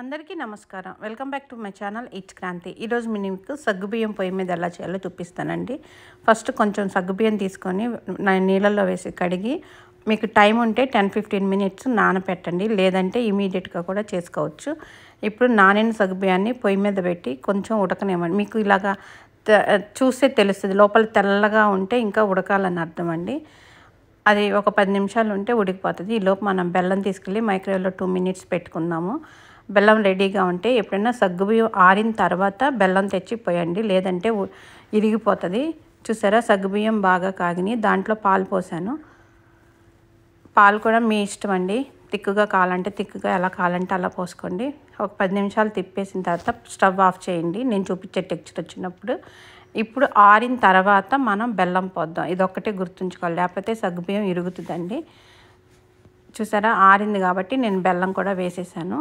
అందరికీ నమస్కారం welcome back to my channel it's Kranthi ఈరోజు మీ మీకు సగ్గుబియ్యం పొయ్యి మీద ఎలా చేయాలో చూపిస్తానండి ఫస్ట్ కొంచెం సగ్గుబియ్యం తీసుకొని నీళ్ళల్లో వేసి కడిగి మీకు టైం ఉంటే టెన్ ఫిఫ్టీన్ మినిట్స్ నానపెట్టండి లేదంటే ఇమీడియట్గా కూడా చేసుకోవచ్చు ఇప్పుడు నానిన సగ్గుబియ్యాన్ని పొయ్యి మీద పెట్టి కొంచెం ఉడకనివ్వండి మీకు ఇలాగా చూస్తే తెలుస్తుంది లోపల తెల్లగా ఉంటే ఇంకా ఉడకాలని అర్థం అండి అది ఒక పది నిమిషాలు ఉంటే ఉడికిపోతుంది ఈలోపు మనం బెల్లం తీసుకెళ్ళి మైక్రోవేవ్లో టూ మినిట్స్ పెట్టుకుందాము బెల్లం రెడీగా ఉంటే ఎప్పుడైనా సగ్గుబియ్యం ఆరిన తర్వాత బెల్లం తెచ్చి పోయండి లేదంటే ఇరిగిపోతుంది చూసారా సగ్గుబియ్యం బాగా కాగిని దాంట్లో పాలు పోసాను పాలు కూడా మీ ఇష్టం అండి తిక్కుగా కావాలంటే తిక్కుగా ఎలా కావాలంటే అలా పోసుకోండి ఒక పది నిమిషాలు తిప్పేసిన తర్వాత స్టవ్ ఆఫ్ చేయండి నేను చూపించే టెక్చర్ వచ్చినప్పుడు ఇప్పుడు ఆరిన తర్వాత మనం బెల్లం పోద్దాం ఇదొక్కటే గుర్తుంచుకోవాలి లేకపోతే సగ్గుబియ్యం ఇరుగుతుందండి చూసారా ఆరింది కాబట్టి నేను బెల్లం కూడా వేసేసాను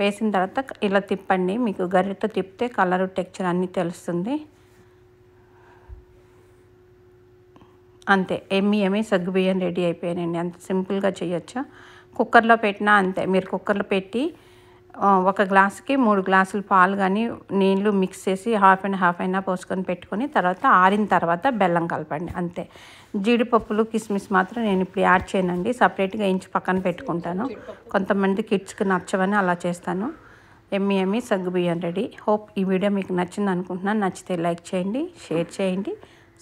వేసిన తర్వాత ఇలా తిప్పండి మీకు గరిటతో తిప్పితే కలర్ టెక్చర్ అన్నీ తెలుస్తుంది అంతే ఎమ్మి ఎమ్మి బియ్యం రెడీ అయిపోయానండి అంత సింపుల్గా చేయొచ్చు కుక్కర్లో పెట్టినా అంతే మీరు కుక్కర్లో పెట్టి ఒక గ్లాసుకి మూడు గ్లాసులు పాలు కానీ నీళ్లు మిక్స్ చేసి హాఫ్ అండ్ హాఫ్ అయినా పోసుకొని పెట్టుకొని తర్వాత ఆరిన తర్వాత బెల్లం కలపండి అంతే జీడిపప్పులు కిస్మిస్ మాత్రం నేను ఇప్పుడు యాడ్ చేయనండి సపరేట్గా ఇంచి పక్కన పెట్టుకుంటాను కొంతమంది కిడ్స్కి నచ్చవని అలా చేస్తాను ఎమ్మి ఎమ్మి బియ్యం రెడీ హోప్ ఈ వీడియో మీకు నచ్చింది అనుకుంటున్నాను నచ్చితే లైక్ చేయండి షేర్ చేయండి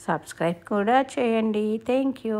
సబ్స్క్రైబ్ కూడా చేయండి థ్యాంక్ యూ